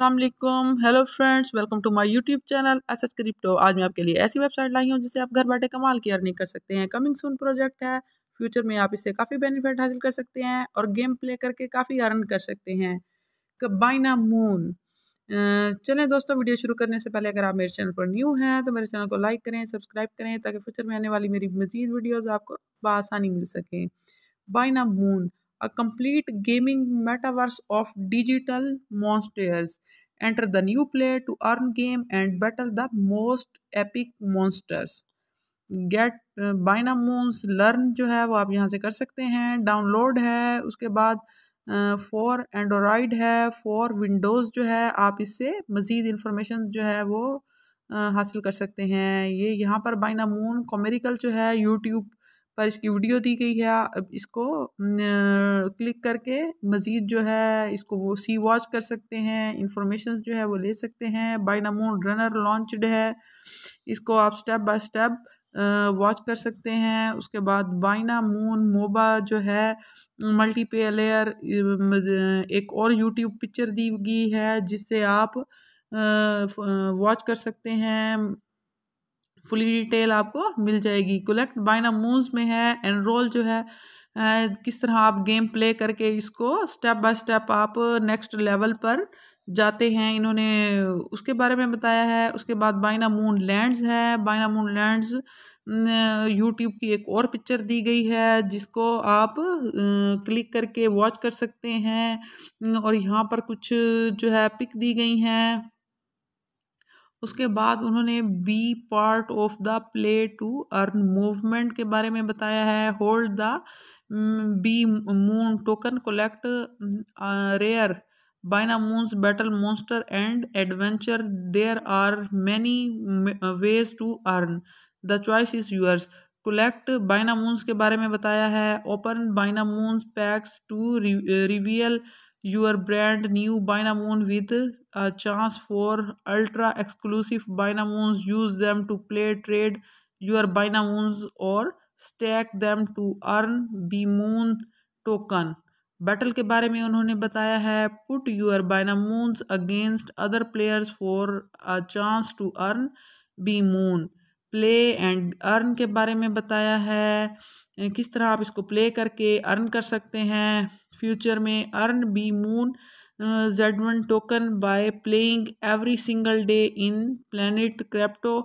Aslam hello friends welcome to my YouTube channel S H crypto आज मैं आपके लिए ऐसी वेबसाइट लाई हूँ जिससे आप घर बैठे कमाल की अर्निंग कर सकते हैं कमिंग सून प्रोजेक्ट है फ्यूचर में आप इससे काफ़ी बेनिफिट हासिल कर सकते हैं और गेम प्ले करके काफ़ी अर्न कर सकते हैं कबाइना मून चलें दोस्तों वीडियो शुरू करने से पहले अगर आप मेरे चैनल पर न्यू हैं तो मेरे चैनल को लाइक करें सब्सक्राइब करें ताकि फ्यूचर में आने वाली मेरी मजीद वीडियोज़ आपको बसानी मिल सकें Binamoon a complete gaming metaverse of digital monsters. Enter the new player to earn game and battle the most epic monsters. Get Binamoons learn जो है वो आप यहाँ से कर सकते हैं डाउनलोड है उसके बाद फॉर uh, एंड्रॉयड है फॉर विंडोज़ जो है आप इससे मज़ीद इंफॉर्मेशन जो है वो uh, हासिल कर सकते हैं ये यहाँ पर बाइना मून कॉमेरिकल जो है यूट्यूब पर इसकी वीडियो दी गई है अब इसको क्लिक करके मज़ीद जो है इसको वो सी वॉच कर सकते हैं इंफॉर्मेशन जो है वो ले सकते हैं बाइनामोन रनर लॉन्चड है इसको आप स्टेप बाय स्टेप वॉच कर सकते हैं उसके बाद बाइना मून मोबा जो है मल्टी एक और यूट्यूब पिक्चर दी गई है जिससे आप वॉच कर सकते हैं फुली डिटेल आपको मिल जाएगी कलेक्ट बाइना मूव्स में है एनरोल जो है किस तरह आप गेम प्ले करके इसको स्टेप बाय स्टेप आप नेक्स्ट लेवल पर जाते हैं इन्होंने उसके बारे में बताया है उसके बाद बाइना मून लैंड्स है बाइना मून लैंड्स यूट्यूब की एक और पिक्चर दी गई है जिसको आप क्लिक करके वॉच कर सकते हैं और यहाँ पर कुछ जो है पिक दी गई हैं उसके बाद उन्होंने be part of the play to earn movement के बारे में बताया है hold the Bmoon token collect rare Binamoons battle monster and adventure there are many ways to earn the choice is yours collect Binamoons के बारे में बताया है open Binamoons packs to reveal your brand new Binamon with a chance for ultra exclusive Binamons. Use them to play trade your Binamons or stack them to earn Bmoon token. Battle के बारे में उन्होंने बताया है put your Binamoons against other players for a chance to earn Bmoon play and earn के बारे में बताया है किस तरह आप इसको प्ले करके अर्न कर सकते हैं फ्यूचर में earn Bmoon Z one token by playing every single day in planet crypto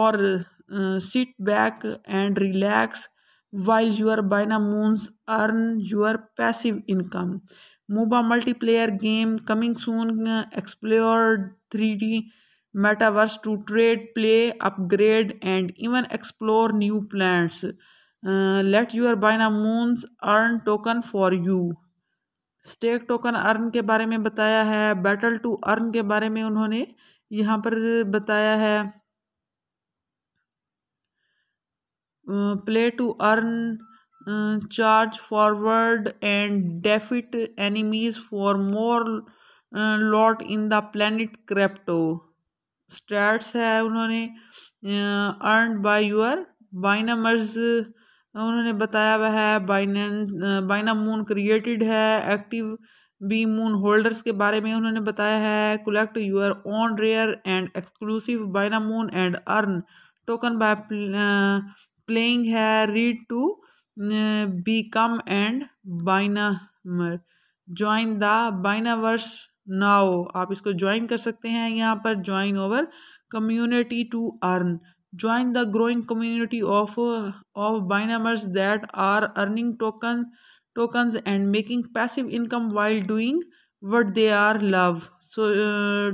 और sit back and relax while your Binamoons earn your passive income MOBA multiplayer game coming soon explore three D metaverse to trade play upgrade and even explore new plans let your moons earn token for you stake token earn के बारे में बताया है battle to earn के बारे में उन्होंने यहाँ पर बताया है play to earn charge forward and defeat enemies for more loot in the crypto crypto stats है उन्होंने अर्न बाय यूर बाइनमर्स उन्होंने बताया वह है बाइना मून क्रिएटेड है एक्टिव बी मून होल्डर्स के बारे में उन्होंने बताया है collect your own rare and exclusive Binamoon and earn token by playing है ready to become and Binamer join the Binaverse now आप इसको ज्वाइन कर सकते हैं यहाँ पर join our community to earn join the growing community of of binamers that are earning token tokens and making passive income while doing what they are love so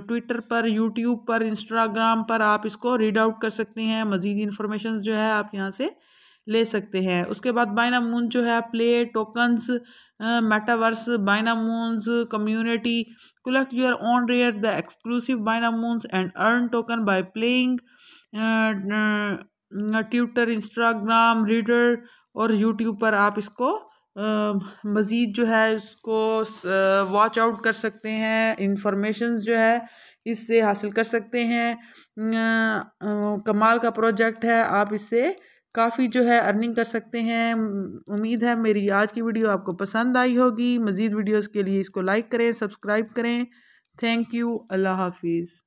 Twitter uh, पर YouTube पर Instagram पर आप इसको read out कर सकते हैं मज़ीद information जो है आप यहाँ से ले सकते हैं उसके बाद बाइना मून जो है play tokens metaverse Binamoons community collect your own rare the exclusive Binamoons and earn token by playing Twitter Instagram Reddit और यूट्यूब पर आप इसको मज़ीद जो है इसको वॉच आउट कर सकते हैं इंफॉर्मेशन जो है इससे हासिल कर सकते हैं कमाल का प्रोजेक्ट है आप इससे काफ़ी जो है अर्निंग कर सकते हैं उम्मीद है मेरी आज की वीडियो आपको पसंद आई होगी मज़ीद वीडियोज़ के लिए इसको लाइक करें सब्सक्राइब करें थैंक यू अल्लाह हाफिज़